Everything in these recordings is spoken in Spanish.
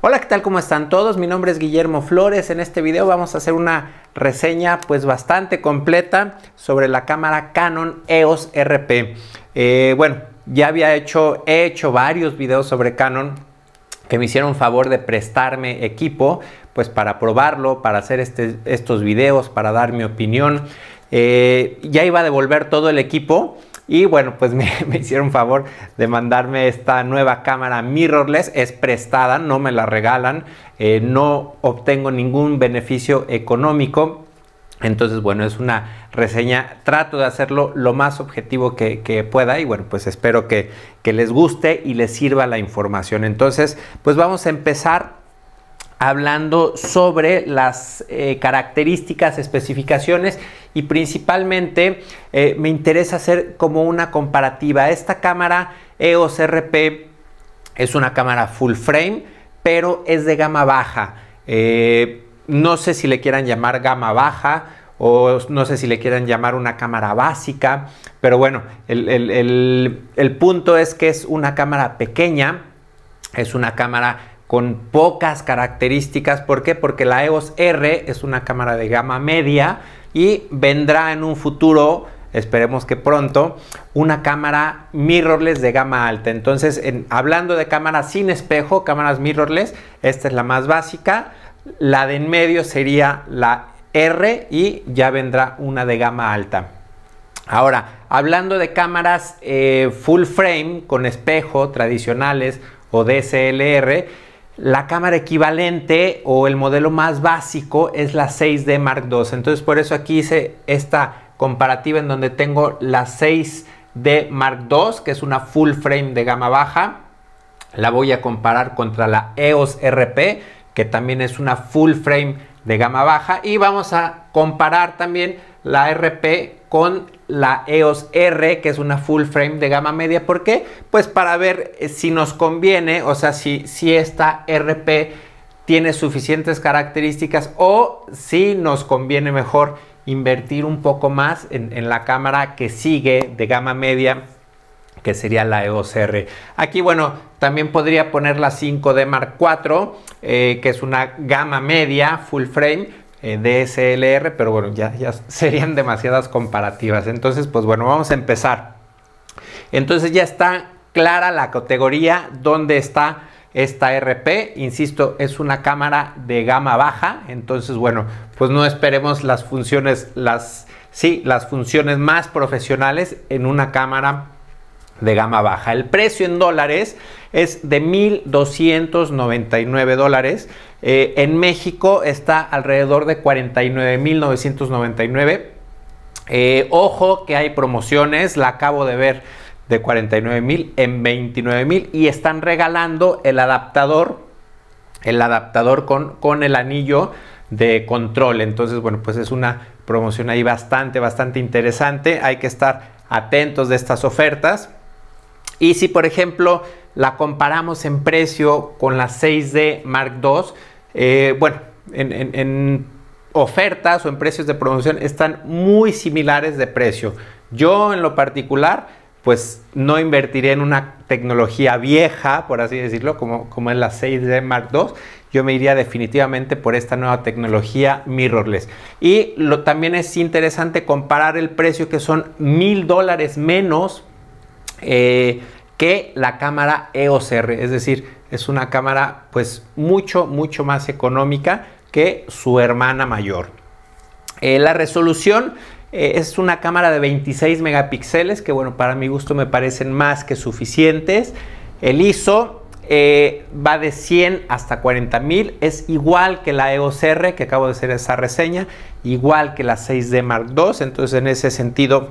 Hola, ¿qué tal? ¿Cómo están todos? Mi nombre es Guillermo Flores. En este video vamos a hacer una reseña pues bastante completa sobre la cámara Canon EOS RP. Eh, bueno, ya había hecho, he hecho varios videos sobre Canon que me hicieron favor de prestarme equipo pues para probarlo, para hacer este, estos videos, para dar mi opinión. Eh, ya iba a devolver todo el equipo y bueno, pues me, hicieron favor de mandarme esta nueva cámara mirrorless. Es prestada, no me la regalan. Eh, no obtengo ningún beneficio económico. Entonces, bueno, es una reseña. Trato de hacerlo lo más objetivo que, pueda y bueno, pues espero que, que les guste y les sirva la información. Entonces, pues vamos a empezar hablando sobre las eh, características, especificaciones y principalmente eh, me interesa hacer como una comparativa. Esta cámara EOS RP es una cámara full frame, pero es de gama baja. Eh, no sé si le quieran llamar gama baja o no sé si le quieran llamar una cámara básica, pero bueno, el, el punto es que es una cámara pequeña, es una cámara con pocas características. ¿Por qué? Porque la EOS R es una cámara de gama media y vendrá en un futuro, esperemos que pronto, una cámara mirrorless de gama alta. Entonces, hablando de cámaras sin espejo, cámaras mirrorless, esta es la más básica. La de en medio sería la R y ya vendrá una de gama alta. Ahora, hablando de cámaras eh, full frame con espejo tradicionales o DSLR, la cámara equivalente o el modelo más básico es la 6D Mark II. Entonces por eso aquí hice esta comparativa en donde tengo la 6D Mark II, que es una full frame de gama baja. La voy a comparar contra la EOS RP, que también es una full frame de gama baja. Y vamos a comparar también la rp con la EOS R, que es una full frame de gama media. ¿Por qué? Pues para ver eh, si nos conviene, o sea, si, si esta RP tiene suficientes características o si nos conviene mejor invertir un poco más en, la cámara que sigue de gama media que sería la EOS R. Aquí, bueno, también podría poner la 5D Mark IV, eh, que es una gama media, full frame, eh, DSLR, pero bueno, ya, ya serían demasiadas comparativas. Entonces, pues bueno, vamos a empezar. Entonces ya está clara la categoría donde está esta RP, insisto, es una cámara de gama baja, entonces bueno, pues no esperemos las funciones, las, sí, las funciones más profesionales en una cámara de gama baja. El precio en dólares es de 1.299 dólares. Eh, en México está alrededor de 49.999. Eh, ojo que hay promociones, la acabo de ver de 49.000 en 29.000 y están regalando el adaptador, el adaptador con, con el anillo de control. Entonces, bueno, pues es una promoción ahí bastante, bastante interesante. Hay que estar atentos de estas ofertas. Y si, por ejemplo, la comparamos en precio con la 6D Mark II, eh, bueno, en, ofertas o en precios de promoción están muy similares de precio. Yo en lo particular, pues no invertiré en una tecnología vieja, por así decirlo, como, como es la 6D Mark II. Yo me iría definitivamente por esta nueva tecnología mirrorless. Y lo, también es interesante comparar el precio que son mil dólares menos eh, que la cámara EOS R. Es decir, es una cámara pues mucho, mucho más económica que su hermana mayor. Eh, la resolución eh, es una cámara de 26 megapíxeles que bueno, para mi gusto me parecen más que suficientes. El ISO eh, va de 100 hasta 40.000, es igual que la EOS R que acabo de hacer esa reseña, igual que la 6D Mark II, entonces en ese sentido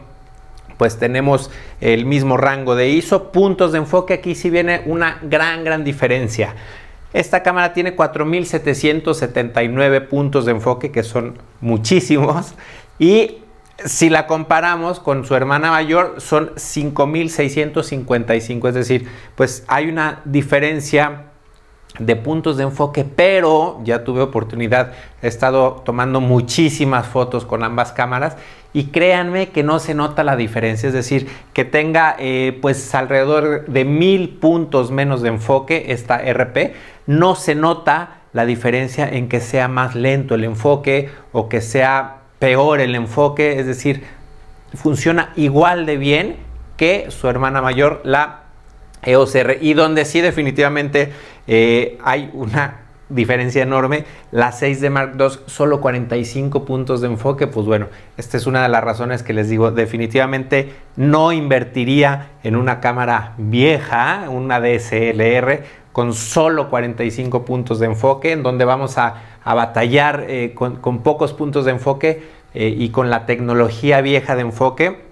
pues tenemos el mismo rango de ISO. Puntos de enfoque, aquí sí viene una gran, gran diferencia. Esta cámara tiene 4.779 puntos de enfoque, que son muchísimos. Y si la comparamos con su hermana mayor, son 5.655. Es decir, pues hay una diferencia de puntos de enfoque, pero ya tuve oportunidad, he estado tomando muchísimas fotos con ambas cámaras y créanme que no se nota la diferencia, es decir, que tenga eh, pues alrededor de mil puntos menos de enfoque esta RP, no se nota la diferencia en que sea más lento el enfoque o que sea peor el enfoque, es decir, funciona igual de bien que su hermana mayor, la EOS y donde sí definitivamente eh, hay una diferencia enorme. La 6 de Mark II, solo 45 puntos de enfoque. Pues bueno, esta es una de las razones que les digo. Definitivamente no invertiría en una cámara vieja, una DSLR, con solo 45 puntos de enfoque, en donde vamos a, batallar eh, con, pocos puntos de enfoque eh, y con la tecnología vieja de enfoque.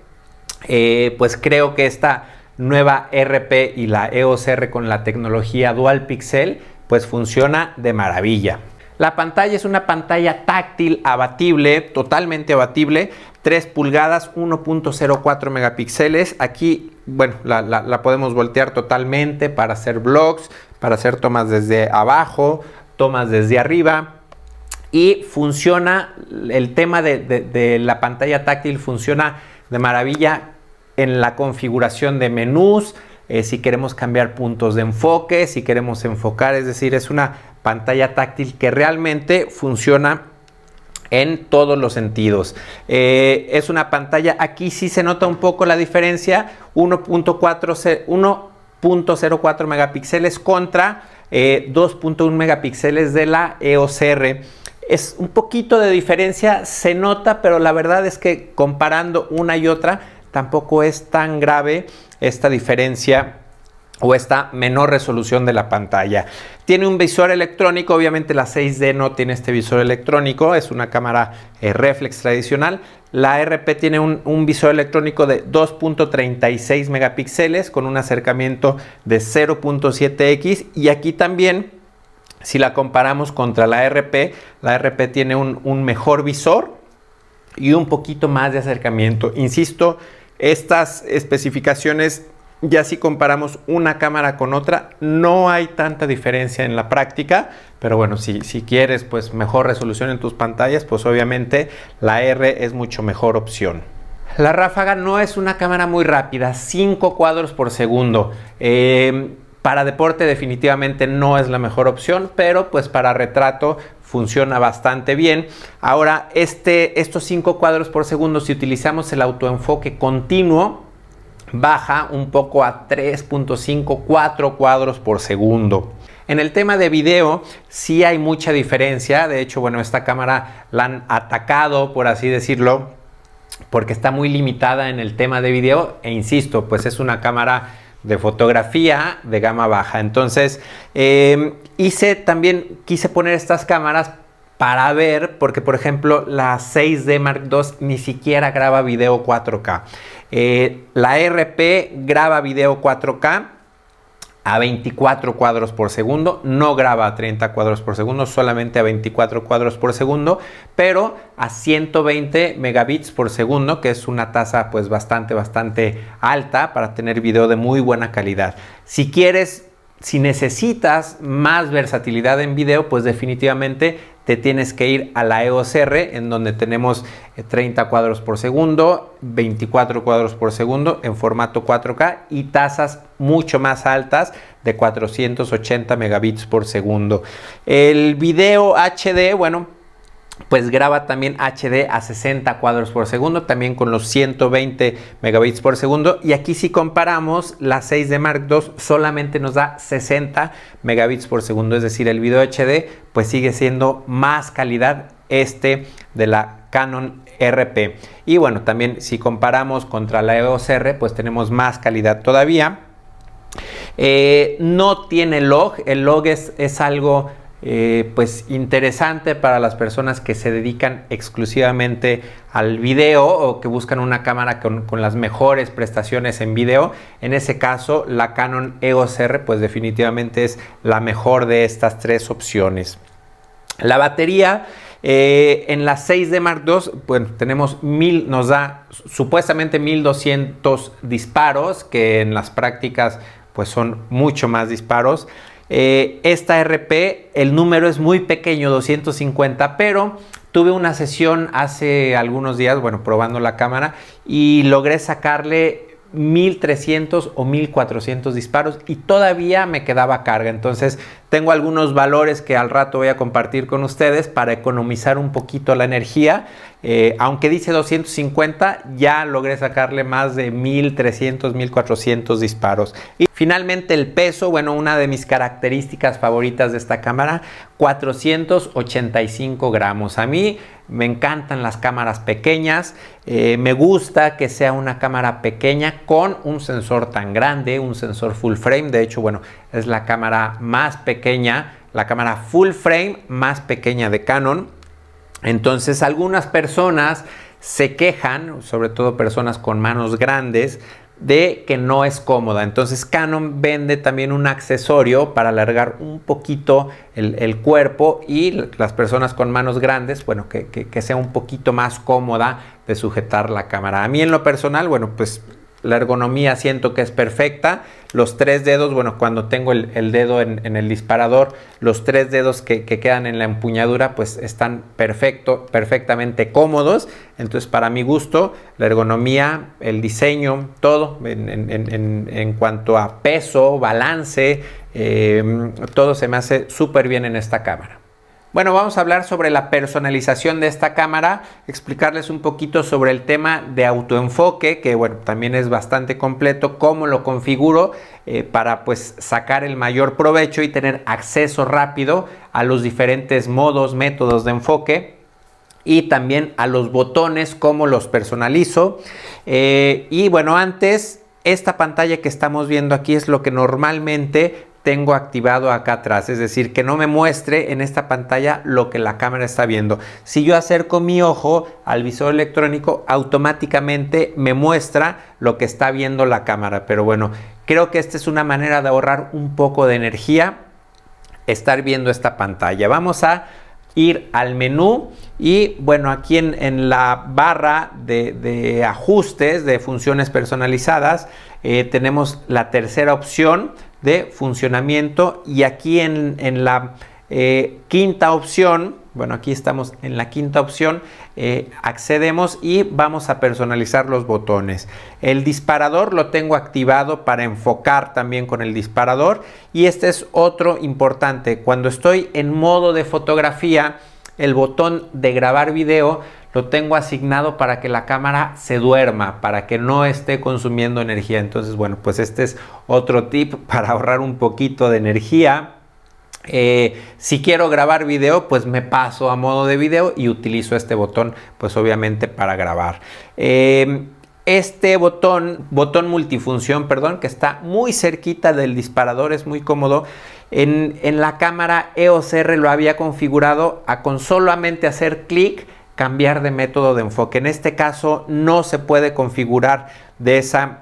pues creo que esta nueva e RP y la EOS con la tecnología Dual Pixel, pues funciona de maravilla. La pantalla es una pantalla táctil abatible, totalmente abatible, 3 pulgadas, 1.04 megapíxeles. Aquí, bueno, la, podemos voltear totalmente para hacer vlogs, para hacer tomas desde abajo, tomas desde arriba. Y funciona, el tema de, de la pantalla táctil funciona de maravilla en la configuración de menús, eh, si queremos cambiar puntos de enfoque, si queremos enfocar, es decir, es una pantalla táctil que realmente funciona en todos los sentidos. Eh, es una pantalla, aquí sí se nota un poco la diferencia, 1.04 megapíxeles contra 2.1 eh, megapíxeles de la EOCR. Es un poquito de diferencia, se nota, pero la verdad es que comparando una y otra, tampoco es tan grave esta diferencia o esta menor resolución de la pantalla. Tiene un visor electrónico, obviamente la 6D no tiene este visor electrónico, es una cámara eh, reflex tradicional. La RP tiene un, visor electrónico de 2.36 megapíxeles con un acercamiento de 0.7x y aquí también si la comparamos contra la RP, la RP tiene un mejor visor y un poquito más de acercamiento. Insisto, estas especificaciones, ya si comparamos una cámara con otra, no hay tanta diferencia en la práctica, pero bueno, si, quieres pues mejor resolución en tus pantallas, pues obviamente la R es mucho mejor opción. La ráfaga no es una cámara muy rápida, 5 cuadros por segundo. Em, para deporte definitivamente no es la mejor opción, pero pues para retrato funciona bastante bien. Ahora, este, estos 5 cuadros por segundo, si utilizamos el autoenfoque continuo, baja un poco a 3.5, 4 cuadros por segundo. En el tema de video sí hay mucha diferencia, de hecho, bueno, esta cámara la han atacado, por así decirlo, porque está muy limitada en el tema de video e insisto, pues es una cámara de fotografía de gama baja. Entonces, em, hice también, quise poner estas cámaras para ver, porque por ejemplo la 6D Mark II ni siquiera graba video 4K. Eh, la RP graba video 4K a 24 cuadros por segundo, no graba a 30 cuadros por segundo, solamente a 24 cuadros por segundo, pero a 120 megabits por segundo, que es una tasa pues bastante, bastante alta para tener video de muy buena calidad. Si quieres, si necesitas más versatilidad en video, pues definitivamente te tienes que ir a la EOCR, en donde tenemos 30 eh, cuadros por segundo, 24 cuadros por segundo en formato 4K y tasas mucho más altas de 480 megabits por segundo. El video HD, bueno, pues graba también HD a 60 cuadros por segundo, también con los 120 megabits por segundo. Y aquí si comparamos, la 6 de Mark II solamente nos da 60 megabits por segundo, es decir, el video HD pues sigue siendo más calidad este de la Canon RP. Y bueno, también si comparamos contra la EOS R, pues tenemos más calidad todavía. Eh, no tiene log, el log es, es algo eh, pues interesante para las personas que se dedican exclusivamente al video o que buscan una cámara con, las mejores prestaciones en video. En ese caso, la Canon EOS R pues definitivamente es la mejor de estas tres opciones. La batería eh, en la 6 d Mark II, pues tenemos mil, nos da supuestamente 1200 disparos, que en las prácticas pues son mucho más disparos. Eh, esta RP, el número es muy pequeño, 250, pero tuve una sesión hace algunos días, bueno, probando la cámara y logré sacarle 1300 o 1400 disparos y todavía me quedaba carga. Entonces tengo algunos valores que al rato voy a compartir con ustedes para economizar un poquito la energía. Eh, aunque dice 250, ya logré sacarle más de 1300, 1400 disparos. Y finalmente el peso, bueno, una de mis características favoritas de esta cámara, 485 gramos. A mí me encantan las cámaras pequeñas, eh, me gusta que sea una cámara pequeña con un sensor tan grande, un sensor full frame. De hecho, bueno, es la cámara más pequeña la cámara full frame más pequeña de Canon. Entonces algunas personas se quejan, sobre todo personas con manos grandes, de que no es cómoda. Entonces Canon vende también un accesorio para alargar un poquito el, cuerpo y las personas con manos grandes, bueno, que, sea un poquito más cómoda de sujetar la cámara. A mí en lo personal, bueno, pues la ergonomía siento que es perfecta. Los tres dedos, bueno, cuando tengo el, dedo en, el disparador, los tres dedos que, quedan en la empuñadura, pues están perfecto, perfectamente cómodos. Entonces, para mi gusto, la ergonomía, el diseño, todo en, cuanto a peso, balance, eh, todo se me hace súper bien en esta cámara. Bueno, vamos a hablar sobre la personalización de esta cámara, explicarles un poquito sobre el tema de autoenfoque, que bueno, también es bastante completo, cómo lo configuro eh, para pues sacar el mayor provecho y tener acceso rápido a los diferentes modos, métodos de enfoque y también a los botones, cómo los personalizo. Eh, y bueno, antes esta pantalla que estamos viendo aquí es lo que normalmente tengo activado acá atrás, es decir, que no me muestre en esta pantalla lo que la cámara está viendo. Si yo acerco mi ojo al visor electrónico, automáticamente me muestra lo que está viendo la cámara. Pero bueno, creo que esta es una manera de ahorrar un poco de energía estar viendo esta pantalla. Vamos a ir al menú y bueno aquí en, la barra de, ajustes de funciones personalizadas eh, tenemos la tercera opción de funcionamiento y aquí en, la eh, quinta opción, bueno aquí estamos en la quinta opción, eh, accedemos y vamos a personalizar los botones. El disparador lo tengo activado para enfocar también con el disparador y este es otro importante, cuando estoy en modo de fotografía, el botón de grabar video lo tengo asignado para que la cámara se duerma, para que no esté consumiendo energía. Entonces, bueno, pues este es otro tip para ahorrar un poquito de energía. Eh, si quiero grabar video, pues me paso a modo de video y utilizo este botón, pues obviamente para grabar. Em, este botón, botón multifunción, perdón, que está muy cerquita del disparador, es muy cómodo en, la cámara EOCR lo había configurado a con solamente hacer clic cambiar de método de enfoque. En este caso no se puede configurar de esa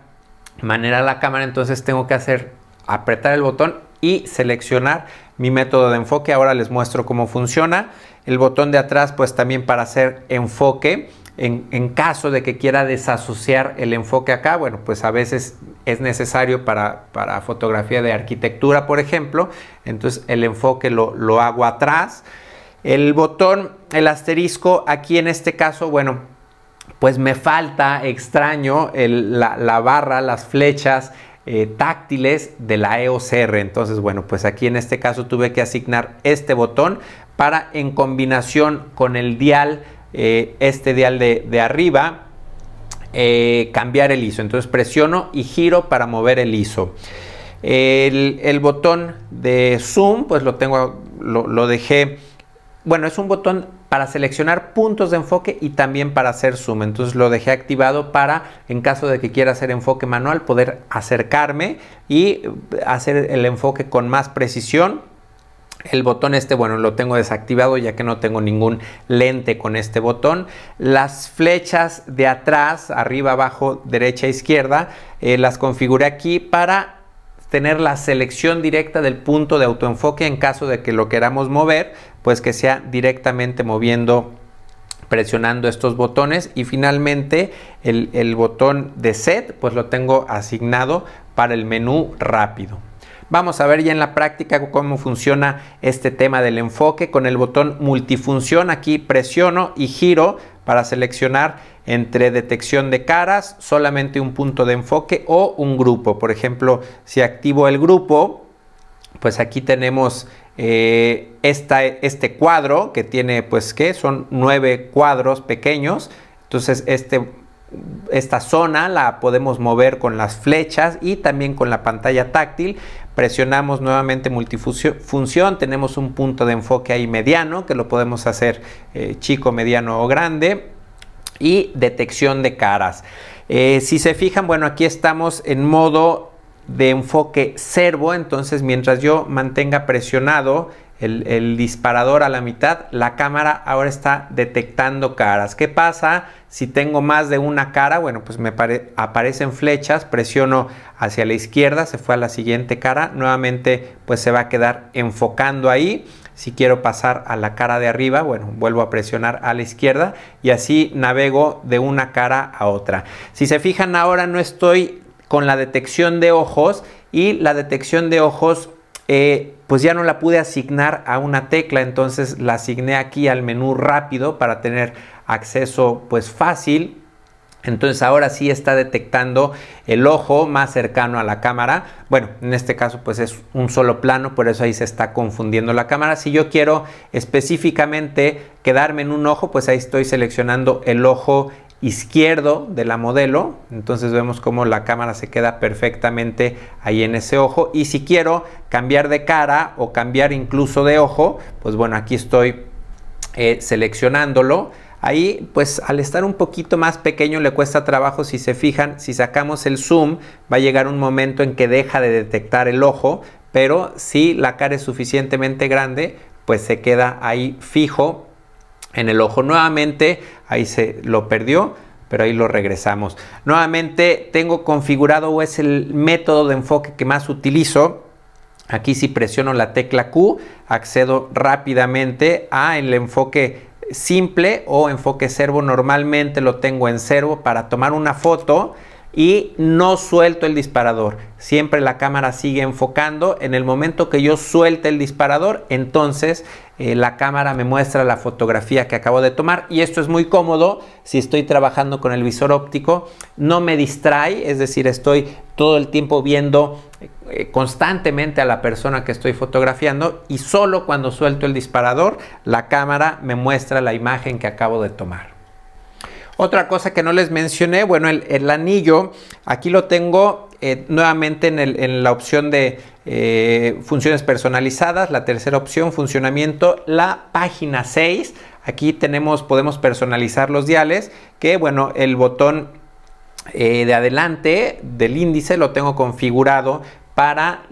manera la cámara, entonces tengo que hacer apretar el botón y seleccionar mi método de enfoque. Ahora les muestro cómo funciona. El botón de atrás pues también para hacer enfoque en, caso de que quiera desasociar el enfoque acá, bueno, pues a veces es necesario para, fotografía de arquitectura, por ejemplo, entonces el enfoque lo, hago atrás. El botón, el asterisco, aquí en este caso, bueno, pues me falta extraño la, barra, las flechas, eh, táctiles de la EOCR. Entonces, bueno, pues aquí en este caso tuve que asignar este botón para en combinación con el dial eh, este dial de, arriba, eh, cambiar el ISO. Entonces presiono y giro para mover el ISO. El, botón de zoom, pues lo tengo, lo dejé. Bueno, es un botón para seleccionar puntos de enfoque y también para hacer zoom. Entonces lo dejé activado para, en caso de que quiera hacer enfoque manual, poder acercarme y hacer el enfoque con más precisión el botón este, bueno, lo tengo desactivado ya que no tengo ningún lente con este botón. Las flechas de atrás, arriba, abajo, derecha, izquierda, eh, las configuré aquí para tener la selección directa del punto de autoenfoque en caso de que lo queramos mover, pues que sea directamente moviendo presionando estos botones y finalmente el, el botón de set pues lo tengo asignado para el menú rápido. Vamos a ver ya en la práctica cómo funciona este tema del enfoque. Con el botón multifunción aquí presiono y giro para seleccionar entre detección de caras, solamente un punto de enfoque o un grupo. Por ejemplo, si activo el grupo, pues aquí tenemos eh, este cuadro que tiene, pues, que Son nueve cuadros pequeños. Entonces, este, esta zona la podemos mover con las flechas y también con la pantalla táctil presionamos nuevamente multifunción, tenemos un punto de enfoque ahí mediano, que lo podemos hacer eh, chico, mediano o grande, y detección de caras. Eh, si se fijan, bueno, aquí estamos en modo de enfoque servo, entonces mientras yo mantenga presionado el, disparador a la mitad, la cámara ahora está detectando caras. ¿Qué pasa si tengo más de una cara? Bueno, pues me aparecen flechas, presiono hacia la izquierda, se fue a la siguiente cara, nuevamente pues se va a quedar enfocando ahí. Si quiero pasar a la cara de arriba, bueno, vuelvo a presionar a la izquierda y así navego de una cara a otra. Si se fijan ahora no estoy con la detección de ojos y la detección de ojos... Eh, pues ya no la pude asignar a una tecla, entonces la asigné aquí al menú rápido para tener acceso pues fácil. Entonces ahora sí está detectando el ojo más cercano a la cámara. Bueno, en este caso pues es un solo plano, por eso ahí se está confundiendo la cámara. Si yo quiero específicamente quedarme en un ojo, pues ahí estoy seleccionando el ojo izquierdo de la modelo. Entonces vemos cómo la cámara se queda perfectamente ahí en ese ojo. Y si quiero cambiar de cara o cambiar incluso de ojo, pues bueno, aquí estoy eh, seleccionándolo. Ahí, pues al estar un poquito más pequeño le cuesta trabajo, si se fijan, si sacamos el zoom, va a llegar un momento en que deja de detectar el ojo, pero si la cara es suficientemente grande, pues se queda ahí fijo en el ojo nuevamente, ahí se lo perdió, pero ahí lo regresamos. Nuevamente tengo configurado o es el método de enfoque que más utilizo. Aquí si presiono la tecla Q, accedo rápidamente a el enfoque simple o enfoque servo. Normalmente lo tengo en servo para tomar una foto y no suelto el disparador. Siempre la cámara sigue enfocando. En el momento que yo suelte el disparador, entonces eh, la cámara me muestra la fotografía que acabo de tomar y esto es muy cómodo si estoy trabajando con el visor óptico, no me distrae, es decir, estoy todo el tiempo viendo eh, eh, constantemente a la persona que estoy fotografiando y solo cuando suelto el disparador la cámara me muestra la imagen que acabo de tomar. Otra cosa que no les mencioné, bueno, el, anillo, aquí lo tengo eh, nuevamente en, la opción de eh, funciones personalizadas, la tercera opción, funcionamiento, la página 6. Aquí tenemos, podemos personalizar los diales, que bueno, el botón eh, de adelante del índice lo tengo configurado para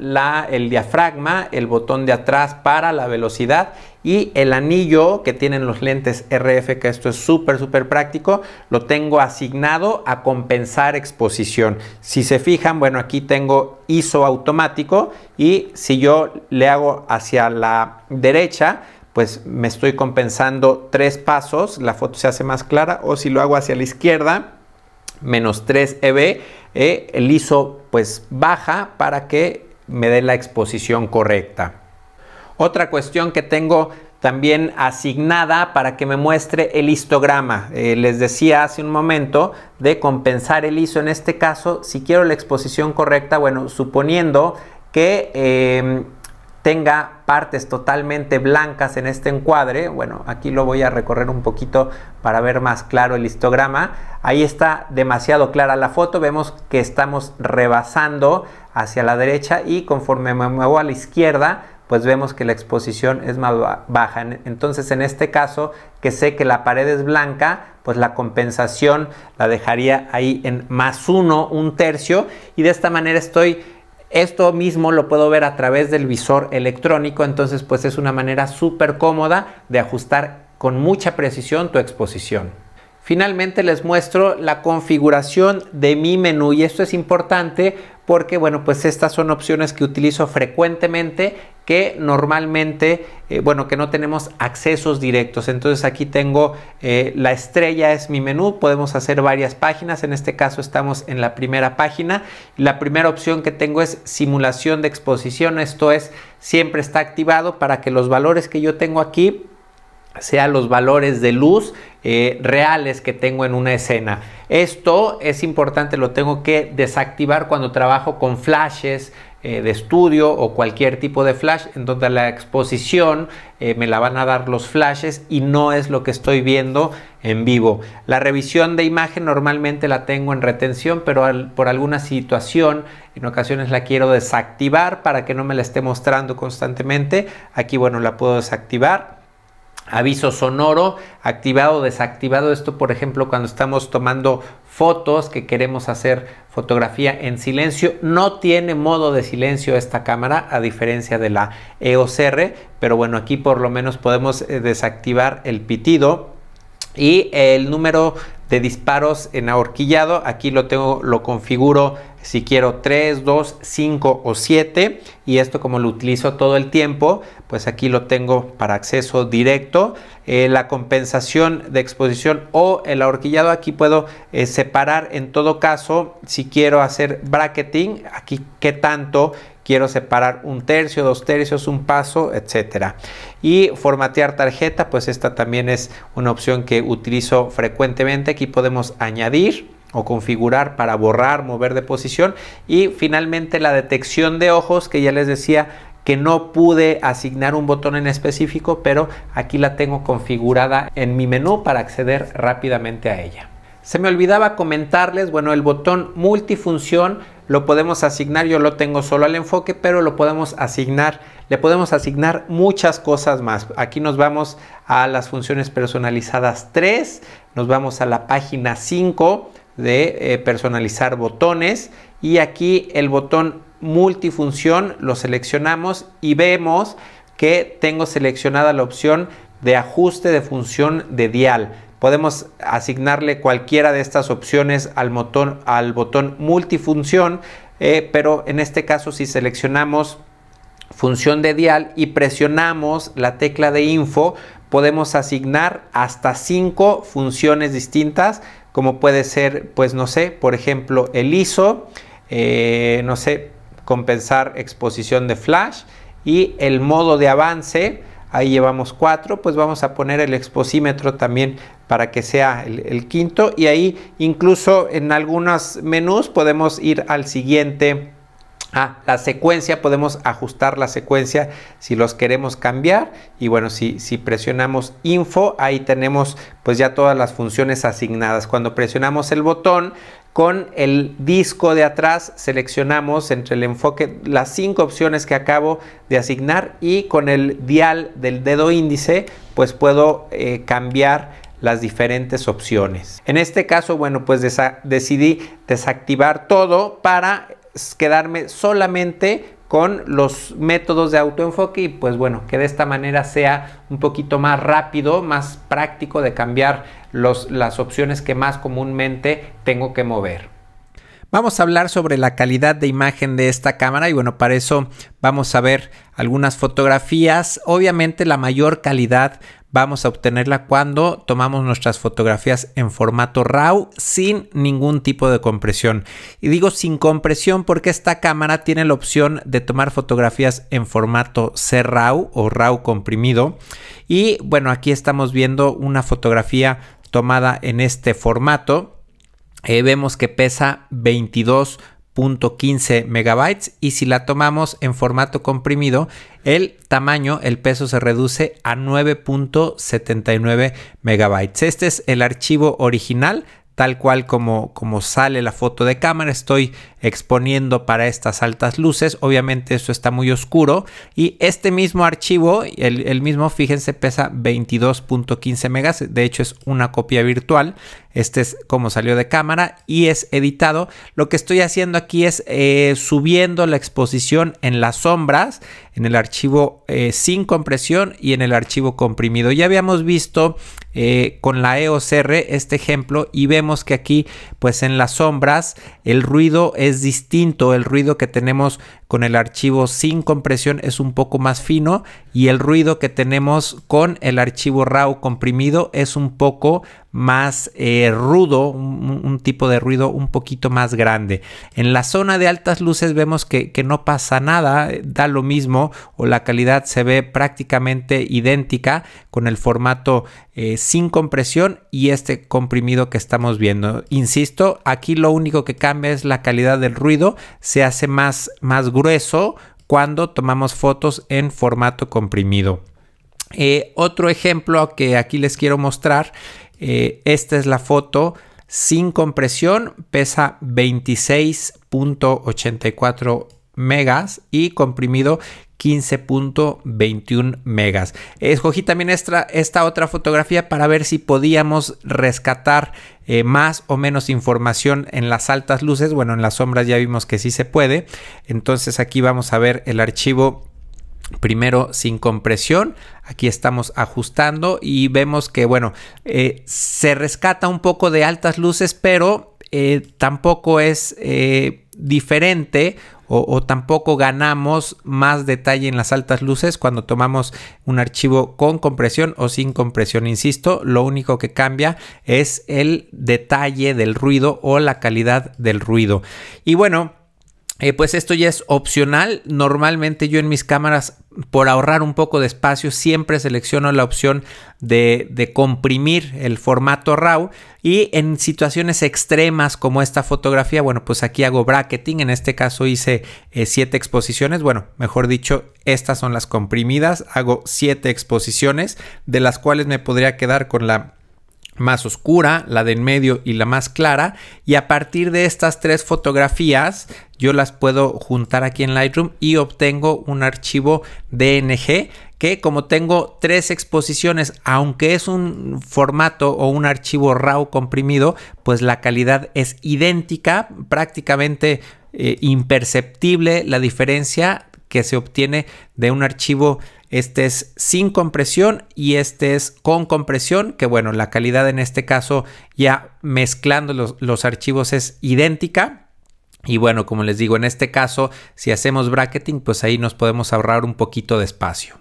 el diafragma, el botón de atrás para la velocidad y el anillo que tienen los lentes RF, que esto es súper, súper práctico, lo tengo asignado a compensar exposición. Si se fijan, bueno, aquí tengo ISO automático y si yo le hago hacia la derecha, pues me estoy compensando tres pasos, la foto se hace más clara, o si lo hago hacia la izquierda, menos 3 EB, eh, el ISO pues baja para que me dé la exposición correcta. Otra cuestión que tengo también asignada para que me muestre el histograma. Eh, les decía hace un momento de compensar el ISO en este caso, si quiero la exposición correcta, bueno, suponiendo que eh, tenga partes totalmente blancas en este encuadre. Bueno, aquí lo voy a recorrer un poquito para ver más claro el histograma. Ahí está demasiado clara la foto. Vemos que estamos rebasando hacia la derecha y conforme me muevo a la izquierda, pues vemos que la exposición es más baja. Entonces, en este caso, que sé que la pared es blanca, pues la compensación la dejaría ahí en más uno, un tercio. Y de esta manera estoy esto mismo lo puedo ver a través del visor electrónico, entonces pues es una manera súper cómoda de ajustar con mucha precisión tu exposición. Finalmente les muestro la configuración de mi menú y esto es importante porque bueno pues estas son opciones que utilizo frecuentemente que normalmente eh, bueno que no tenemos accesos directos entonces aquí tengo eh, la estrella es mi menú podemos hacer varias páginas en este caso estamos en la primera página la primera opción que tengo es simulación de exposición esto es siempre está activado para que los valores que yo tengo aquí sea los valores de luz eh, reales que tengo en una escena. Esto es importante, lo tengo que desactivar cuando trabajo con flashes eh, de estudio o cualquier tipo de flash, en donde la exposición eh, me la van a dar los flashes y no es lo que estoy viendo en vivo. La revisión de imagen normalmente la tengo en retención, pero por alguna situación en ocasiones la quiero desactivar para que no me la esté mostrando constantemente. Aquí, bueno, la puedo desactivar aviso sonoro, activado o desactivado. Esto, por ejemplo, cuando estamos tomando fotos que queremos hacer fotografía en silencio. No tiene modo de silencio esta cámara, a diferencia de la EOS pero bueno, aquí por lo menos podemos eh, desactivar el pitido y el número de disparos en ahorquillado. Aquí lo tengo, lo configuro si quiero 3, 2, 5 o 7 y esto como lo utilizo todo el tiempo, pues aquí lo tengo para acceso directo. Eh, la compensación de exposición o el ahorquillado aquí puedo eh, separar en todo caso si quiero hacer bracketing, aquí qué tanto quiero separar un tercio, dos tercios, un paso, etcétera. Y formatear tarjeta, pues esta también es una opción que utilizo frecuentemente. Aquí podemos añadir o configurar para borrar, mover de posición y finalmente la detección de ojos que ya les decía que no pude asignar un botón en específico, pero aquí la tengo configurada en mi menú para acceder rápidamente a ella. Se me olvidaba comentarles, bueno, el botón multifunción lo podemos asignar, yo lo tengo solo al enfoque, pero lo podemos asignar, le podemos asignar muchas cosas más. Aquí nos vamos a las funciones personalizadas 3, nos vamos a la página 5, de eh, personalizar botones y aquí el botón multifunción lo seleccionamos y vemos que tengo seleccionada la opción de ajuste de función de dial. Podemos asignarle cualquiera de estas opciones al botón, al botón multifunción, eh, pero en este caso si seleccionamos función de dial y presionamos la tecla de info, podemos asignar hasta 5 funciones distintas como puede ser, pues no sé, por ejemplo, el ISO, eh, no sé, compensar exposición de flash y el modo de avance, ahí llevamos cuatro, pues vamos a poner el exposímetro también para que sea el, quinto y ahí incluso en algunos menús podemos ir al siguiente Ah, la secuencia, podemos ajustar la secuencia si los queremos cambiar. Y bueno, si, si, presionamos info, ahí tenemos pues ya todas las funciones asignadas. Cuando presionamos el botón con el disco de atrás, seleccionamos entre el enfoque las cinco opciones que acabo de asignar y con el dial del dedo índice, pues puedo eh, cambiar las diferentes opciones. En este caso, bueno, pues decidí desactivar todo para quedarme solamente con los métodos de autoenfoque y pues bueno, que de esta manera sea un poquito más rápido, más práctico de cambiar las opciones que más comúnmente tengo que mover. Vamos a hablar sobre la calidad de imagen de esta cámara y bueno, para eso vamos a ver algunas fotografías. Obviamente la mayor calidad vamos a obtenerla cuando tomamos nuestras fotografías en formato RAW sin ningún tipo de compresión. Y digo sin compresión porque esta cámara tiene la opción de tomar fotografías en formato CRAW o RAW comprimido. Y bueno, aquí estamos viendo una fotografía tomada en este formato. Eh, vemos que pesa 22 .15 megabytes y si la tomamos en formato comprimido el tamaño el peso se reduce a 9.79 megabytes este es el archivo original tal cual como, como sale la foto de cámara estoy exponiendo para estas altas luces. Obviamente eso está muy oscuro y este mismo archivo, el, el mismo, fíjense, pesa 22.15 megas. De hecho es una copia virtual. Este es como salió de cámara y es editado. Lo que estoy haciendo aquí es eh, subiendo la exposición en las sombras, en el archivo eh, sin compresión y en el archivo comprimido. Ya habíamos visto eh, con la EOCR este ejemplo y vemos que aquí pues en las sombras el ruido es es distinto el ruido que tenemos con el archivo sin compresión es un poco más fino y el ruido que tenemos con el archivo RAW comprimido es un poco más eh, rudo, un, tipo de ruido un poquito más grande. En la zona de altas luces vemos que, no pasa nada, eh, da lo mismo o la calidad se ve prácticamente idéntica con el formato eh, sin compresión y este comprimido que estamos viendo. Insisto, aquí lo único que cambia es la calidad del ruido, se hace más, más grueso cuando tomamos fotos en formato comprimido. Eh, otro ejemplo que aquí les quiero mostrar, eh, esta es la foto sin compresión, pesa 26.84 megas y comprimido 15.21 megas. Escogí también esta, esta, otra fotografía para ver si podíamos rescatar eh, más o menos información en las altas luces. Bueno, en las sombras ya vimos que sí se puede. Entonces aquí vamos a ver el archivo primero sin compresión. Aquí estamos ajustando y vemos que, bueno, eh, se rescata un poco de altas luces, pero eh, tampoco es diferente o, tampoco ganamos más detalle en las altas luces cuando tomamos un archivo con compresión o sin compresión. Insisto, lo único que cambia es el detalle del ruido o la calidad del ruido. Y bueno, eh, pues esto ya es opcional. Normalmente yo en mis cámaras, por ahorrar un poco de espacio, siempre selecciono la opción de, comprimir el formato RAW. Y en situaciones extremas como esta fotografía, bueno, pues aquí hago bracketing. En este caso hice 7 eh, siete exposiciones. Bueno, mejor dicho, estas son las comprimidas. Hago siete exposiciones, de las cuales me podría quedar con la más oscura, la de en medio y la más clara. Y a partir de estas tres fotografías, yo las puedo juntar aquí en Lightroom y obtengo un archivo DNG que como tengo tres exposiciones, aunque es un formato o un archivo RAW comprimido, pues la calidad es idéntica, prácticamente eh, imperceptible la diferencia que se obtiene de un archivo. Este es sin compresión y este es con compresión, que bueno, la calidad en este caso ya mezclando los, los archivos es idéntica. Y bueno, como les digo, en este caso, si hacemos bracketing, pues ahí nos podemos ahorrar un poquito de espacio.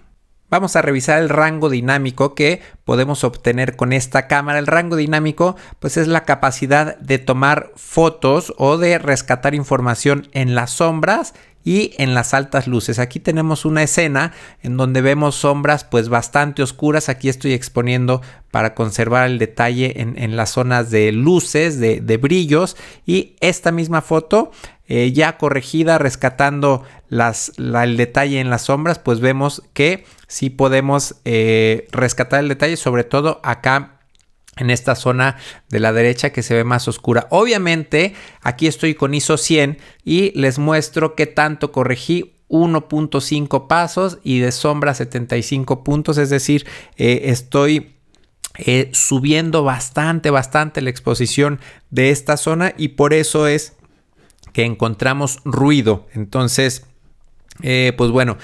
Vamos a revisar el rango dinámico que podemos obtener con esta cámara. El rango dinámico pues es la capacidad de tomar fotos o de rescatar información en las sombras y en las altas luces. Aquí tenemos una escena en donde vemos sombras pues bastante oscuras. Aquí estoy exponiendo para conservar el detalle en, las zonas de luces, de, brillos y esta misma foto eh, ya corregida, rescatando las, el detalle en las sombras, pues vemos que sí podemos eh, rescatar el detalle, sobre todo acá en esta zona de la derecha que se ve más oscura. Obviamente aquí estoy con ISO 100 y les muestro qué tanto corregí 1.5 pasos y de sombra 75 puntos, es decir, eh, estoy eh, subiendo bastante, bastante la exposición de esta zona y por eso es que encontramos ruido. Entonces, eh, pues bueno,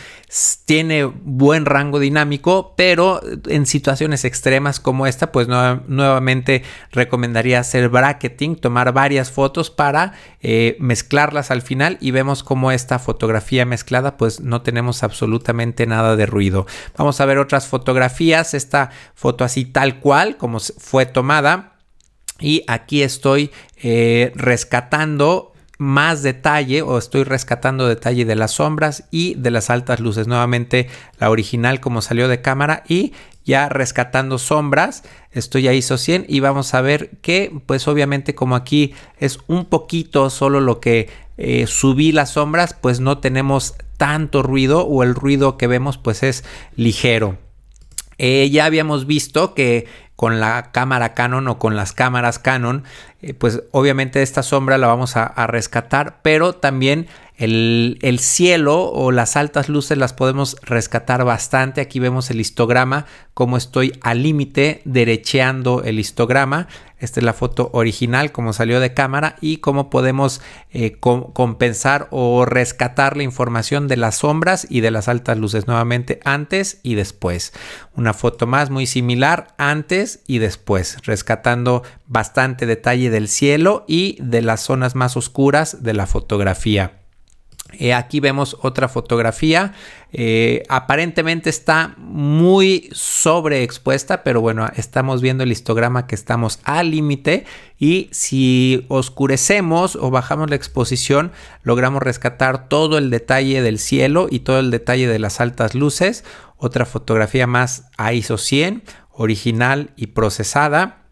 tiene buen rango dinámico, pero en situaciones extremas como esta, pues nuevamente recomendaría hacer bracketing, tomar varias fotos para eh, mezclarlas al final y vemos cómo esta fotografía mezclada, pues no tenemos absolutamente nada de ruido. Vamos a ver otras fotografías, esta foto así tal cual como fue tomada. Y aquí estoy eh, rescatando más detalle o estoy rescatando detalle de las sombras y de las altas luces. Nuevamente la original como salió de cámara y ya rescatando sombras estoy ya hizo 100 y vamos a ver que pues obviamente como aquí es un poquito solo lo que eh, subí las sombras pues no tenemos tanto ruido o el ruido que vemos pues es ligero. Eh, ya habíamos visto que con la cámara Canon o con las cámaras Canon eh, pues obviamente esta sombra la vamos a, rescatar, pero también el, cielo o las altas luces las podemos rescatar bastante. Aquí vemos el histograma, como estoy al límite derecheando el histograma. Esta es la foto original, como salió de cámara, y cómo podemos eh, compensar o rescatar la información de las sombras y de las altas luces nuevamente antes y después. Una foto más muy similar antes y después, rescatando bastante detalle del cielo y de las zonas más oscuras de la fotografía. Eh, aquí vemos otra fotografía. Eh, aparentemente está muy sobreexpuesta, pero bueno, estamos viendo el histograma que estamos al límite y si oscurecemos o bajamos la exposición, logramos rescatar todo el detalle del cielo y todo el detalle de las altas luces. Otra fotografía más a ISO 100, original y procesada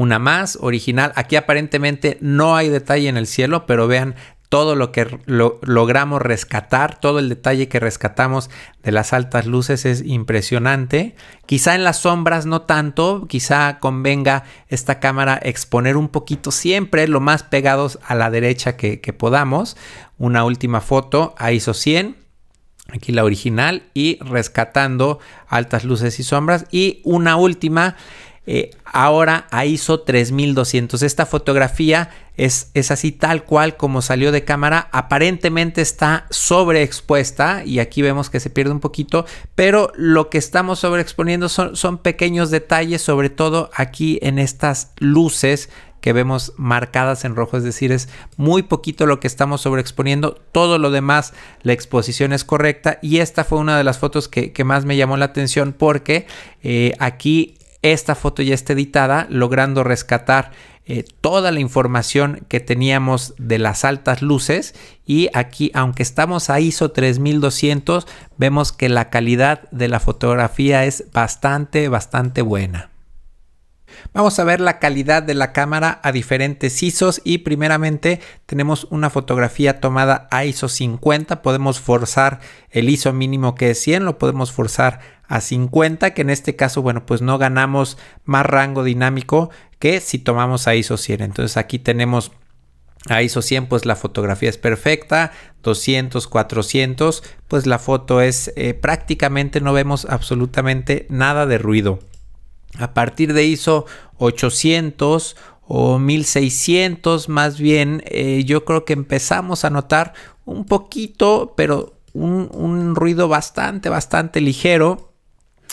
una más original. Aquí aparentemente no hay detalle en el cielo, pero vean todo lo que logramos rescatar, todo el detalle que rescatamos de las altas luces es impresionante. Quizá en las sombras no tanto, quizá convenga esta cámara exponer un poquito siempre lo más pegados a la derecha que, que podamos. Una última foto a ISO 100 aquí la original y rescatando altas luces y sombras y una última eh, ahora a ISO 3200. Esta fotografía es, así tal cual como salió de cámara. Aparentemente está sobreexpuesta y aquí vemos que se pierde un poquito, pero lo que estamos sobreexponiendo son, pequeños detalles, sobre todo aquí en estas luces que vemos marcadas en rojo, es decir, es muy poquito lo que estamos sobreexponiendo, todo lo demás la exposición es correcta y esta fue una de las fotos que, más me llamó la atención porque eh, aquí esta foto ya está editada, logrando rescatar eh, toda la información que teníamos de las altas luces y aquí aunque estamos a ISO 3200 vemos que la calidad de la fotografía es bastante bastante buena. Vamos a ver la calidad de la cámara a diferentes ISOs y primeramente tenemos una fotografía tomada a ISO 50, podemos forzar el ISO mínimo que es 100, lo podemos forzar a 50, que en este caso, bueno, pues no ganamos más rango dinámico que si tomamos a ISO 100. Entonces aquí tenemos a ISO 100 pues la fotografía es perfecta, 200, 400 pues la foto es eh, prácticamente no vemos absolutamente nada de ruido a partir de eso 800 o 1600 más bien, eh, yo creo que empezamos a notar un poquito, pero un, un ruido bastante, bastante ligero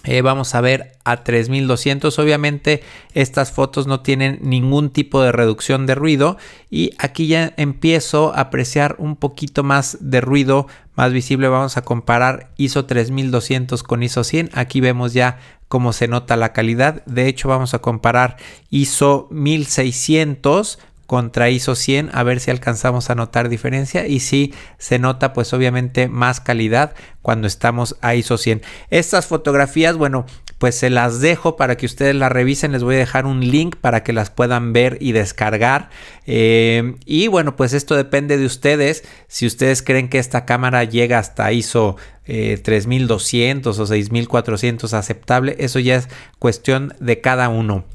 eh, vamos a ver a 3200. Obviamente estas fotos no tienen ningún tipo de reducción de ruido y aquí ya empiezo a apreciar un poquito más de ruido más visible. Vamos a comparar ISO 3200 con ISO 100. Aquí vemos ya cómo se nota la calidad. De hecho vamos a comparar ISO 1600 contra ISO 100 a ver si alcanzamos a notar diferencia y si se nota pues obviamente más calidad cuando estamos a ISO 100. Estas fotografías, bueno, pues se las dejo para que ustedes las revisen. Les voy a dejar un link para que las puedan ver y descargar. Eh, y bueno, pues esto depende de ustedes. Si ustedes creen que esta cámara llega hasta ISO 3200 eh, o 6400 aceptable, eso ya es cuestión de cada uno.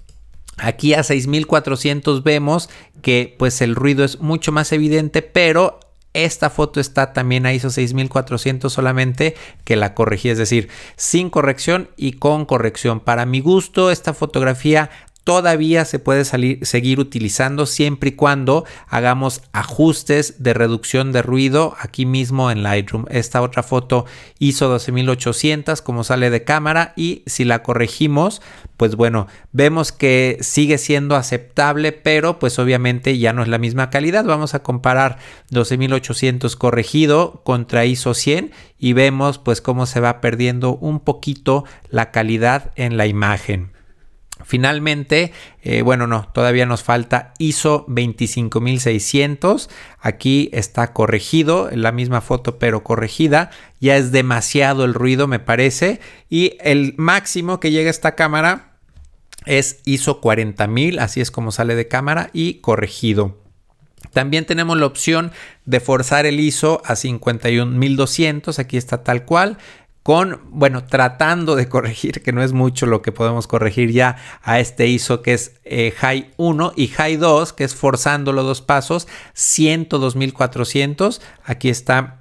Aquí a 6400 vemos que pues el ruido es mucho más evidente, pero esta foto está también a ISO 6400 solamente que la corregí, es decir, sin corrección y con corrección. Para mi gusto, esta fotografía todavía se puede salir, seguir utilizando siempre y cuando hagamos ajustes de reducción de ruido aquí mismo en Lightroom. Esta otra foto ISO 12800 como sale de cámara y si la corregimos, pues bueno, vemos que sigue siendo aceptable, pero pues obviamente ya no es la misma calidad. Vamos a comparar 12800 corregido contra ISO 100 y vemos pues cómo se va perdiendo un poquito la calidad en la imagen. Finalmente, eh, bueno, no, todavía nos falta ISO 25600. Aquí está corregido, la misma foto pero corregida. Ya es demasiado el ruido, me parece. Y el máximo que llega esta cámara es ISO 40000, así es como sale de cámara y corregido. También tenemos la opción de forzar el ISO a 51200, aquí está tal cual, con, bueno, tratando de corregir, que no es mucho lo que podemos corregir ya a este ISO que es eh, High 1 y High 2, que es forzándolo dos pasos, 102.400. Aquí está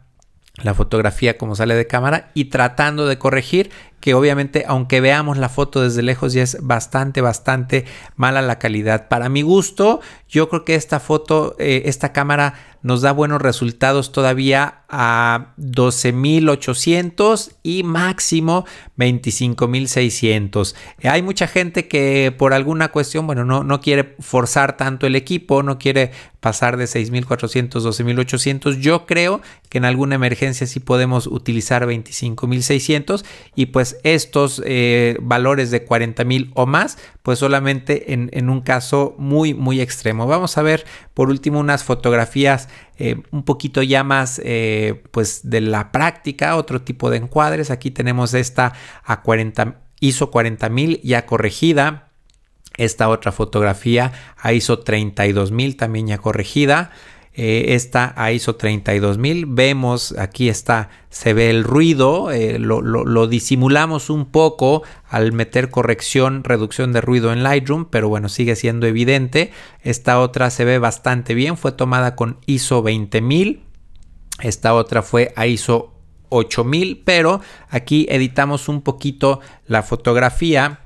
la fotografía como sale de cámara y tratando de corregir que obviamente aunque veamos la foto desde lejos ya es bastante, bastante mala la calidad. Para mi gusto, yo creo que esta foto, eh, esta cámara nos da buenos resultados todavía a 12.800 y máximo 25.600. Hay mucha gente que por alguna cuestión, bueno, no, no quiere forzar tanto el equipo, no quiere pasar de 6.400, 12.800. Yo creo que en alguna emergencia sí podemos utilizar 25.600 y pues pues, estos eh, valores de 40 mil o más, pues solamente en, un caso muy, muy extremo. Vamos a ver por último unas fotografías eh, un poquito ya más, eh, pues de la práctica, otro tipo de encuadres. Aquí tenemos esta a 40, 40 mil ya corregida. Esta otra fotografía a ISO 32000 también ya corregida. Eh, esta a ISO 32000. Vemos, aquí está, se ve el ruido, eh, lo, disimulamos un poco al meter corrección, reducción de ruido en Lightroom, pero bueno, sigue siendo evidente. Esta otra se ve bastante bien, fue tomada con ISO 20000. Esta otra fue a ISO 8000, pero aquí editamos un poquito la fotografía.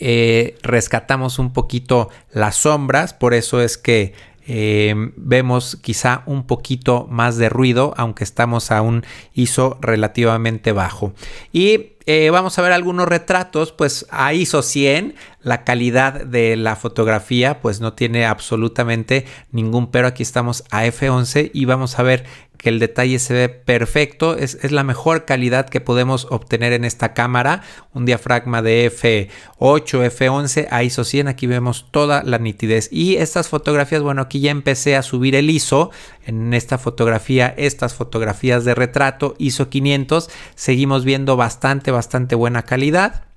Eh, rescatamos un poquito las sombras, por eso es que eh, vemos quizá un poquito más de ruido, aunque estamos a un ISO relativamente bajo. Y eh, vamos a ver algunos retratos, pues a ISO 100 la calidad de la fotografía pues no tiene absolutamente ningún pero. Aquí estamos a F11 y vamos a ver que el detalle se ve perfecto, es, la mejor calidad que podemos obtener en esta cámara, un diafragma de F8, F11 a ISO 100, aquí vemos toda la nitidez y estas fotografías, bueno aquí ya empecé a subir el ISO en esta fotografía, estas fotografías de retrato ISO 500, seguimos viendo bastante, bastante buena calidad.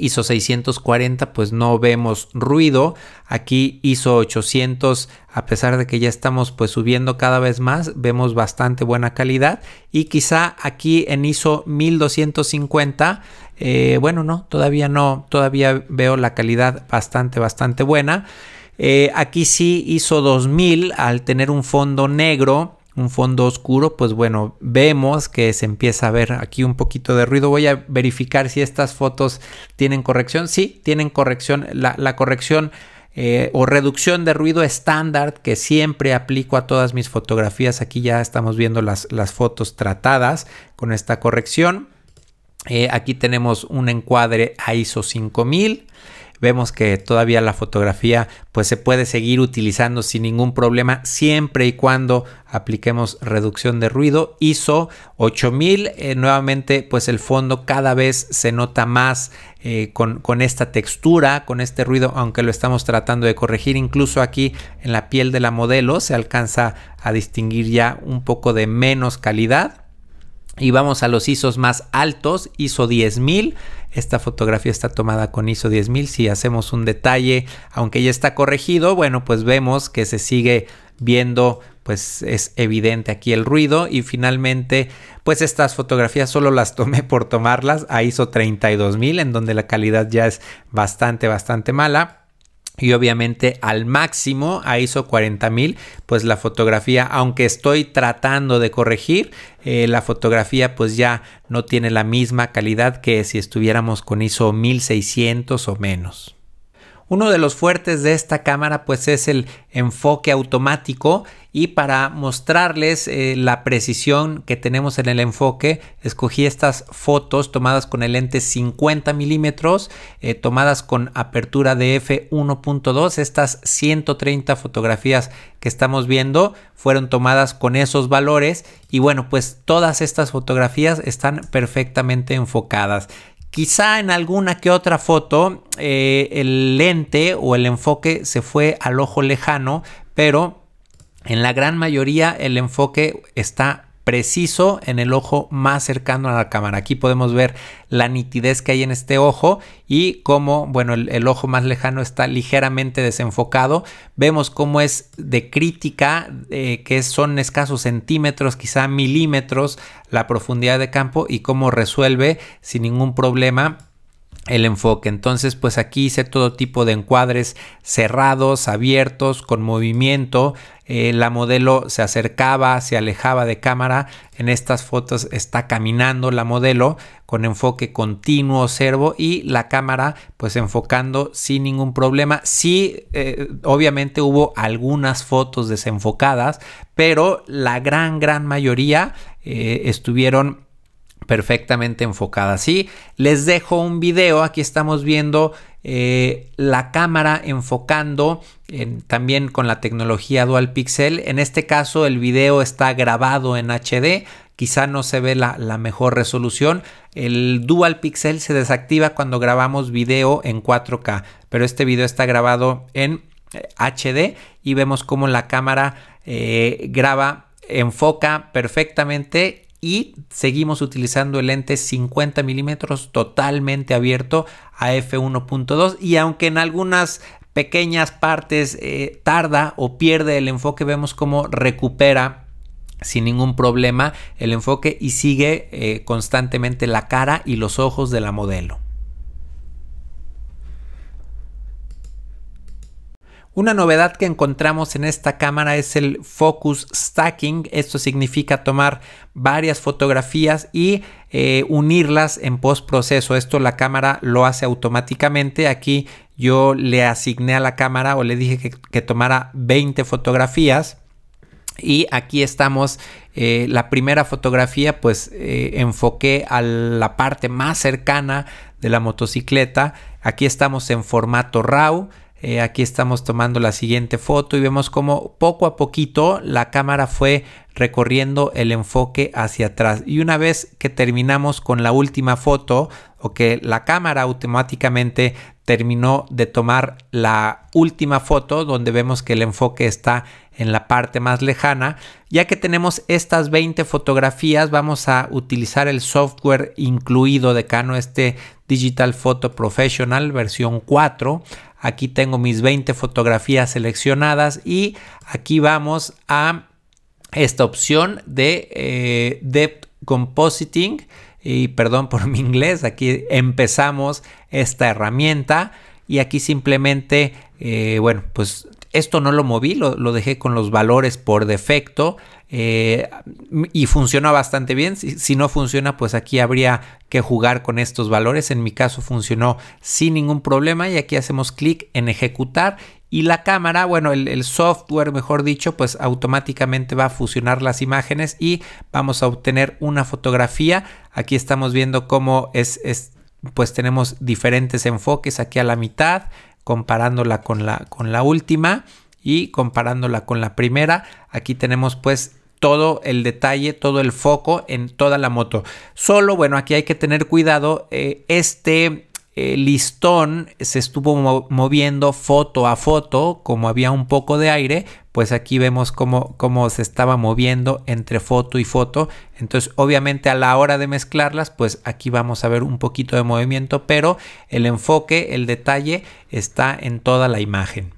Hizo 640 pues no vemos ruido, aquí hizo 800 a pesar de que ya estamos pues subiendo cada vez más, vemos bastante buena calidad y quizá aquí en ISO 1250 eh, bueno no, todavía no, todavía veo la calidad bastante bastante buena. Eh, aquí sí ISO 2000 al tener un fondo negro un fondo oscuro, pues bueno, vemos que se empieza a ver aquí un poquito de ruido. Voy a verificar si estas fotos tienen corrección. Sí, tienen corrección. La, corrección eh, o reducción de ruido estándar que siempre aplico a todas mis fotografías. Aquí ya estamos viendo las, las fotos tratadas con esta corrección. Eh, aquí tenemos un encuadre a ISO 5000 vemos que todavía la fotografía pues se puede seguir utilizando sin ningún problema siempre y cuando apliquemos reducción de ruido ISO 8000 eh, nuevamente pues el fondo cada vez se nota más eh, con, con, esta textura con este ruido aunque lo estamos tratando de corregir incluso aquí en la piel de la modelo se alcanza a distinguir ya un poco de menos calidad y vamos a los ISOs más altos ISO 10000 esta fotografía está tomada con ISO 10000. Si hacemos un detalle, aunque ya está corregido, bueno, pues vemos que se sigue viendo pues es evidente aquí el ruido y finalmente pues estas fotografías solo las tomé por tomarlas a ISO 32000 en donde la calidad ya es bastante bastante mala y obviamente al máximo a ISO 40000 pues la fotografía aunque estoy tratando de corregir eh, la fotografía pues ya no tiene la misma calidad que si estuviéramos con ISO 1600 o menos. Uno de los fuertes de esta cámara pues es el enfoque automático y para mostrarles eh, la precisión que tenemos en el enfoque escogí estas fotos tomadas con el lente 50 milímetros eh, tomadas con apertura de f 1.2 estas 130 fotografías que estamos viendo fueron tomadas con esos valores y bueno pues todas estas fotografías están perfectamente enfocadas Quizá en alguna que otra foto eh, el lente o el enfoque se fue al ojo lejano, pero en la gran mayoría el enfoque está preciso en el ojo más cercano a la cámara. Aquí podemos ver la nitidez que hay en este ojo y cómo, bueno, el, ojo más lejano está ligeramente desenfocado. Vemos cómo es de crítica, eh, que son escasos centímetros, quizá milímetros, la profundidad de campo y cómo resuelve sin ningún problema el enfoque. Entonces, pues aquí hice todo tipo de encuadres cerrados, abiertos, con movimiento. Eh, la modelo se acercaba, se alejaba de cámara. En estas fotos está caminando la modelo con enfoque continuo, servo y la cámara pues enfocando sin ningún problema. Sí, eh, obviamente hubo algunas fotos desenfocadas, pero la gran, gran mayoría eh, estuvieron perfectamente enfocada. así les dejo un video, aquí estamos viendo eh, la cámara enfocando eh, también con la tecnología Dual Pixel. En este caso el video está grabado en HD, quizá no se ve la, mejor resolución. El Dual Pixel se desactiva cuando grabamos video en 4K, pero este video está grabado en HD eh, y vemos cómo la cámara graba, enfoca perfectamente y seguimos utilizando el lente 50 milímetros totalmente abierto a f1.2 y aunque en algunas pequeñas partes eh, tarda o pierde el enfoque vemos cómo recupera sin ningún problema el enfoque y sigue eh, constantemente la cara y los ojos de la modelo. Una novedad que encontramos en esta cámara es el focus stacking. Esto significa tomar varias fotografías y eh, unirlas en postproceso. Esto la cámara lo hace automáticamente. Aquí yo le asigné a la cámara o le dije que, tomara 20 fotografías. Y aquí estamos, eh, la primera fotografía pues eh, enfoqué a la parte más cercana de la motocicleta. Aquí estamos en formato RAW. Eh, aquí estamos tomando la siguiente foto y vemos como poco a poquito la cámara fue recorriendo el enfoque hacia atrás. Y una vez que terminamos con la última foto o que la cámara automáticamente terminó de tomar la última foto donde vemos que el enfoque está en la parte más lejana. Ya que tenemos estas 20 fotografías, vamos a utilizar el software incluido de Cano, este Digital Photo Professional versión 4. Aquí tengo mis 20 fotografías seleccionadas y aquí vamos a esta opción de eh, Depth Compositing. Y perdón por mi inglés, aquí empezamos esta herramienta y aquí simplemente, eh, bueno, pues esto no lo moví, lo, dejé con los valores por defecto eh, y funcionó bastante bien. Si, no funciona, pues aquí habría que jugar con estos valores. En mi caso funcionó sin ningún problema y aquí hacemos clic en ejecutar y la cámara, bueno, el, software, mejor dicho, pues automáticamente va a fusionar las imágenes y vamos a obtener una fotografía. Aquí estamos viendo cómo es pues tenemos diferentes enfoques aquí a la mitad, comparándola con la, con la última y comparándola con la primera. Aquí tenemos pues todo el detalle, todo el foco en toda la moto. Solo, bueno, aquí hay que tener cuidado, eh, este eh, listón se estuvo moviendo foto a foto, como había un poco de aire, pues aquí vemos cómo, cómo, se estaba moviendo entre foto y foto. Entonces, obviamente a la hora de mezclarlas, pues aquí vamos a ver un poquito de movimiento, pero el enfoque, el detalle está en toda la imagen.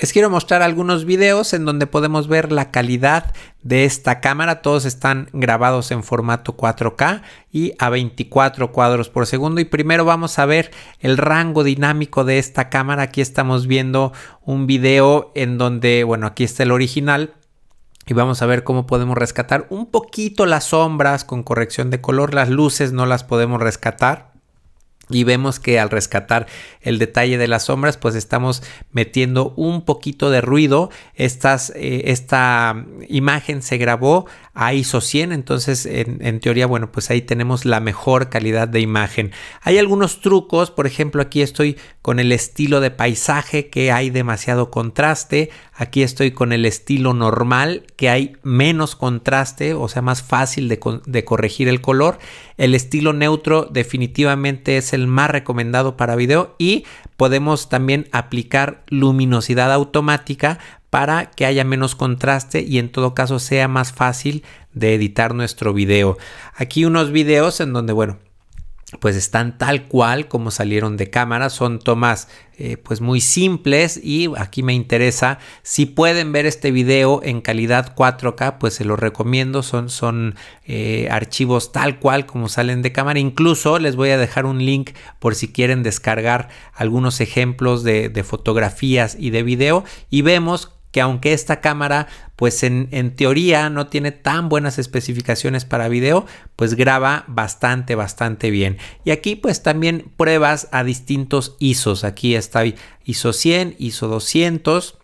Les quiero mostrar algunos videos en donde podemos ver la calidad de esta cámara. Todos están grabados en formato 4K y a 24 cuadros por segundo. Y primero vamos a ver el rango dinámico de esta cámara. Aquí estamos viendo un video en donde, bueno, aquí está el original, y vamos a ver cómo podemos rescatar un poquito las sombras con corrección de color. Las luces no las podemos rescatar. Y vemos que al rescatar el detalle de las sombras, pues estamos metiendo un poquito de ruido. Estas, eh, esta imagen se grabó a ISO 100, entonces en, teoría, bueno, pues ahí tenemos la mejor calidad de imagen. Hay algunos trucos, por ejemplo, aquí estoy con el estilo de paisaje que hay demasiado contraste. Aquí estoy con el estilo normal que hay menos contraste, o sea, más fácil de, de corregir el color. El estilo neutro definitivamente es el el más recomendado para video y podemos también aplicar luminosidad automática para que haya menos contraste y en todo caso sea más fácil de editar nuestro video. Aquí unos videos en donde, bueno, pues están tal cual como salieron de cámara, son tomas eh, pues muy simples y aquí me interesa si pueden ver este video en calidad 4K pues se los recomiendo, son, son eh, archivos tal cual como salen de cámara, incluso les voy a dejar un link por si quieren descargar algunos ejemplos de, de fotografías y de video y vemos que aunque esta cámara pues en, teoría no tiene tan buenas especificaciones para video, pues graba bastante, bastante bien. Y aquí pues también pruebas a distintos ISOs. Aquí está ISO 100, ISO 200,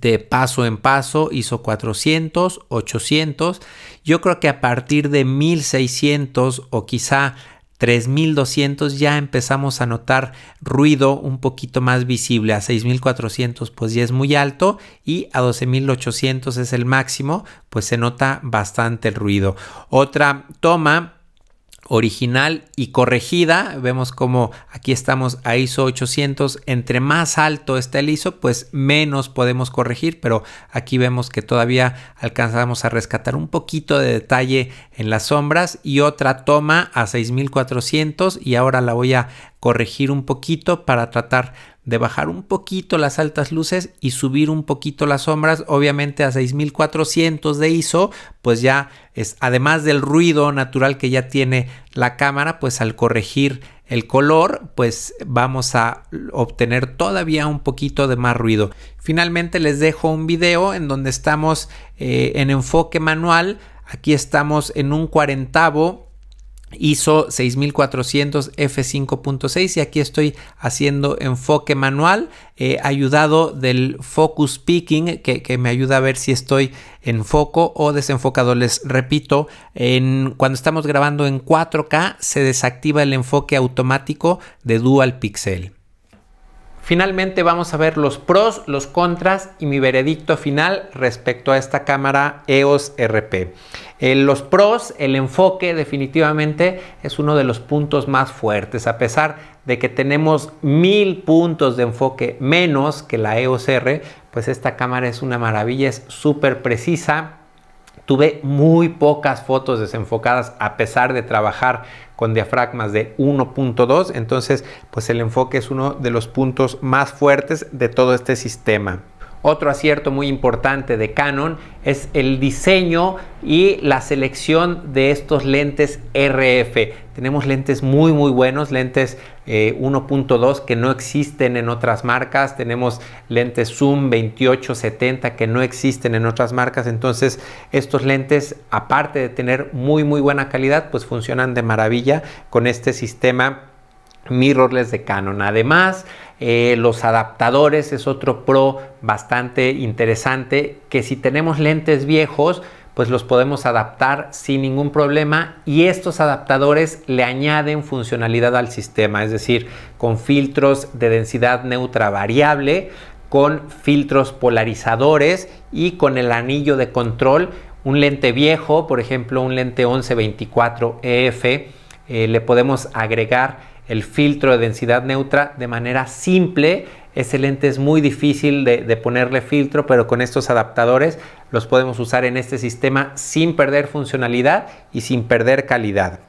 de paso en paso, ISO 400, 800. Yo creo que a partir de 1600 o quizá 3200 ya empezamos a notar ruido un poquito más visible. A 6400 pues ya es muy alto y a 12800 es el máximo, pues se nota bastante ruido. Otra toma original y corregida. Vemos como aquí estamos a ISO 800. Entre más alto está el ISO, pues menos podemos corregir, pero aquí vemos que todavía alcanzamos a rescatar un poquito de detalle en las sombras y otra toma a 6400 y ahora la voy a corregir un poquito para tratar de bajar un poquito las altas luces y subir un poquito las sombras, obviamente a 6400 de ISO, pues ya es además del ruido natural que ya tiene la cámara, pues al corregir el color, pues vamos a obtener todavía un poquito de más ruido. Finalmente les dejo un video en donde estamos eh, en enfoque manual. Aquí estamos en un cuarentavo Hizo 6400 F5.6 y aquí estoy haciendo enfoque manual eh, ayudado del focus picking que, me ayuda a ver si estoy en foco o desenfocado. Les repito, en, cuando estamos grabando en 4K se desactiva el enfoque automático de dual pixel. Finalmente vamos a ver los pros, los contras y mi veredicto final respecto a esta cámara EOS RP. En eh, los pros, el enfoque definitivamente es uno de los puntos más fuertes, a pesar de que tenemos mil puntos de enfoque menos que la EOS R, pues esta cámara es una maravilla, es súper precisa, Tuve muy pocas fotos desenfocadas a pesar de trabajar con diafragmas de 1.2, entonces pues el enfoque es uno de los puntos más fuertes de todo este sistema. Otro acierto muy importante de Canon es el diseño y la selección de estos lentes RF. Tenemos lentes muy muy buenos, lentes 1.2 eh, que no existen en otras marcas, tenemos lentes zoom 28-70 que no existen en otras marcas, entonces estos lentes aparte de tener muy muy buena calidad pues funcionan de maravilla con este sistema mirrorless de Canon. Además, eh, los adaptadores es otro pro bastante interesante que si tenemos lentes viejos, pues los podemos adaptar sin ningún problema y estos adaptadores le añaden funcionalidad al sistema, es decir, con filtros de densidad neutra variable, con filtros polarizadores y con el anillo de control. Un lente viejo, por ejemplo, un lente 1124 EF, f eh, le podemos agregar el filtro de densidad neutra de manera simple. excelente, es muy difícil de, ponerle filtro, pero con estos adaptadores los podemos usar en este sistema sin perder funcionalidad y sin perder calidad.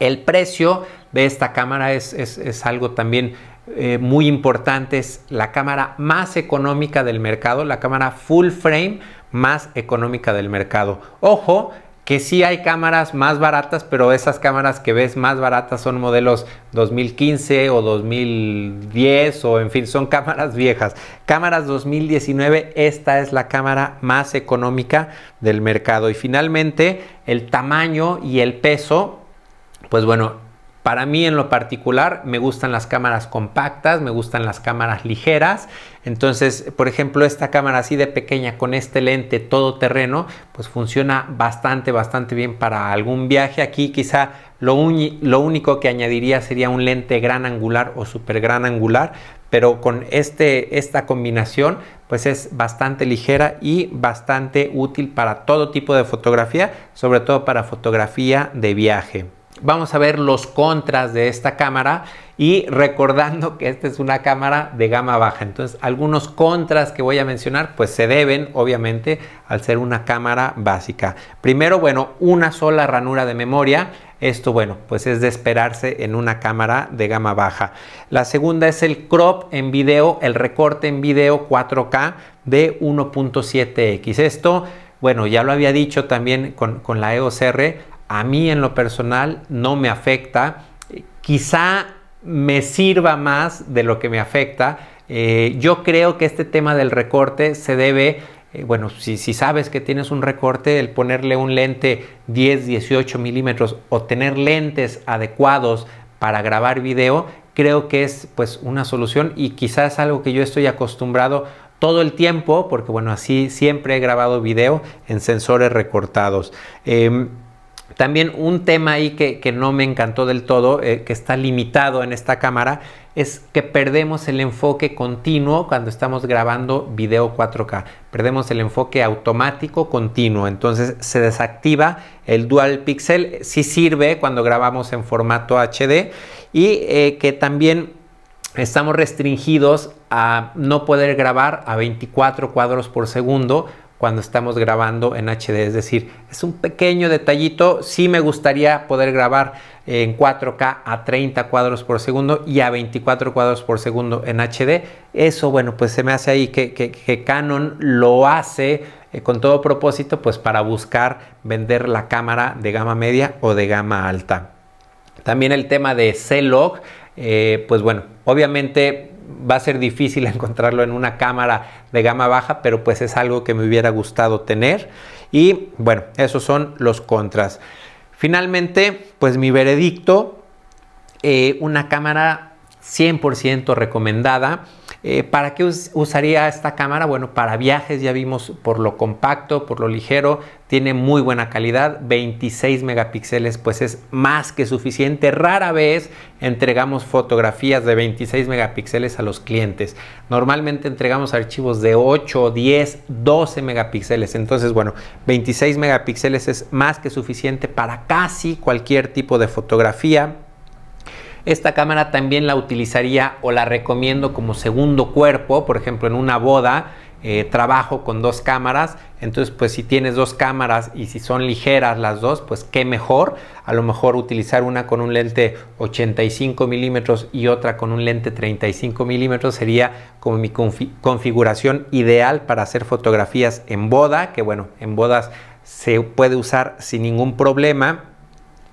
El precio de esta cámara es, algo también eh, muy importante. Es la cámara más económica del mercado, la cámara full frame más económica del mercado. Ojo, que sí hay cámaras más baratas, pero esas cámaras que ves más baratas son modelos 2015 o 2010 o en fin, son cámaras viejas. Cámaras 2019, esta es la cámara más económica del mercado. Y finalmente, el tamaño y el peso, pues bueno, para mí en lo particular me gustan las cámaras compactas, me gustan las cámaras ligeras. Entonces, por ejemplo, esta cámara así de pequeña con este lente todoterreno, pues funciona bastante, bastante bien para algún viaje. Aquí quizá lo, único que añadiría sería un lente gran angular o super gran angular, pero con este, esta combinación pues es bastante ligera y bastante útil para todo tipo de fotografía, sobre todo para fotografía de viaje vamos a ver los contras de esta cámara y recordando que esta es una cámara de gama baja. Entonces, algunos contras que voy a mencionar, pues se deben, obviamente, al ser una cámara básica. Primero, bueno, una sola ranura de memoria. Esto, bueno, pues es de esperarse en una cámara de gama baja. La segunda es el crop en video, el recorte en video 4K de 1.7x. Esto, bueno, ya lo había dicho también con, con la EOS R a mí en lo personal no me afecta. Quizá me sirva más de lo que me afecta. Eh, yo creo que este tema del recorte se debe, eh, bueno, si, sabes que tienes un recorte, el ponerle un lente 10, 18 milímetros o tener lentes adecuados para grabar video, creo que es pues una solución y quizás algo que yo estoy acostumbrado todo el tiempo, porque bueno, así siempre he grabado video en sensores recortados. Em, también un tema ahí que, no me encantó del todo, eh, que está limitado en esta cámara, es que perdemos el enfoque continuo cuando estamos grabando video 4K. Perdemos el enfoque automático continuo, entonces se desactiva el dual pixel. Sí sirve cuando grabamos en formato HD y eh, que también estamos restringidos a no poder grabar a 24 cuadros por segundo cuando estamos grabando en HD. Es decir, es un pequeño detallito. si me gustaría poder grabar en 4K a 30 cuadros por segundo y a 24 cuadros por segundo en HD. Eso, bueno, pues se me hace ahí que, Canon lo hace eh, con todo propósito, pues para buscar vender la cámara de gama media o de gama alta. También el tema de C-Log, eh, pues bueno, obviamente va a ser difícil encontrarlo en una cámara de gama baja, pero pues es algo que me hubiera gustado tener. Y bueno, esos son los contras. Finalmente, pues mi veredicto, eh, una cámara 100% recomendada. Eh, ¿Para qué usaría esta cámara? Bueno, para viajes ya vimos por lo compacto, por lo ligero, tiene muy buena calidad, 26 megapíxeles pues es más que suficiente. Rara vez entregamos fotografías de 26 megapíxeles a los clientes. Normalmente entregamos archivos de 8, 10, 12 megapíxeles. Entonces, bueno, 26 megapíxeles es más que suficiente para casi cualquier tipo de fotografía esta cámara también la utilizaría o la recomiendo como segundo cuerpo, por ejemplo en una boda. Eh, trabajo con dos cámaras, entonces pues si tienes dos cámaras y si son ligeras las dos, pues qué mejor. A lo mejor utilizar una con un lente 85 milímetros y otra con un lente 35 milímetros sería como mi configuración ideal para hacer fotografías en boda, que bueno, en bodas se puede usar sin ningún problema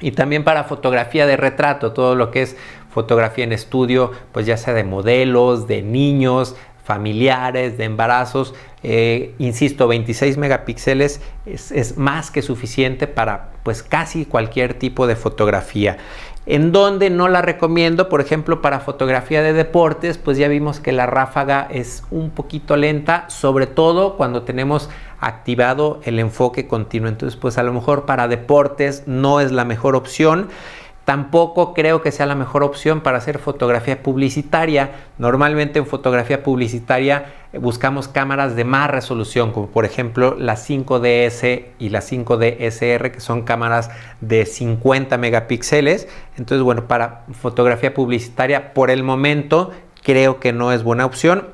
y también para fotografía de retrato, todo lo que es fotografía en estudio, pues ya sea de modelos, de niños, familiares, de embarazos. Eh, insisto, 26 megapíxeles es, es, más que suficiente para pues casi cualquier tipo de fotografía en donde no la recomiendo, por ejemplo, para fotografía de deportes, pues ya vimos que la ráfaga es un poquito lenta, sobre todo cuando tenemos activado el enfoque continuo. Entonces, pues a lo mejor para deportes no es la mejor opción. Tampoco creo que sea la mejor opción para hacer fotografía publicitaria. Normalmente en fotografía publicitaria eh, buscamos cámaras de más resolución, como por ejemplo la 5DS y la 5DSR, que son cámaras de 50 megapíxeles. Entonces, bueno, para fotografía publicitaria por el momento creo que no es buena opción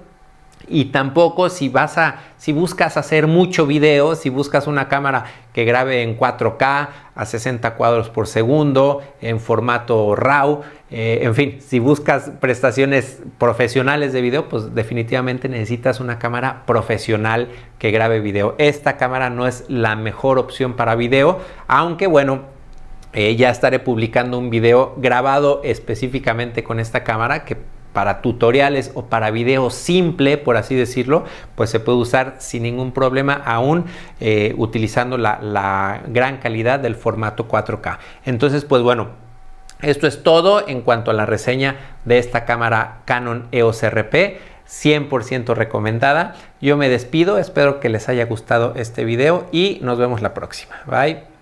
y tampoco si vas a si buscas hacer mucho video, si buscas una cámara que grabe en 4K a 60 cuadros por segundo, en formato RAW, eh, en fin, si buscas prestaciones profesionales de video, pues definitivamente necesitas una cámara profesional que grabe video. Esta cámara no es la mejor opción para video, aunque bueno, eh, ya estaré publicando un video grabado específicamente con esta cámara que para tutoriales o para video simple, por así decirlo, pues se puede usar sin ningún problema, aún eh, utilizando la, la gran calidad del formato 4K. Entonces, pues bueno, esto es todo en cuanto a la reseña de esta cámara Canon EOS RP. 100% recomendada. Yo me despido, espero que les haya gustado este video y nos vemos la próxima. Bye.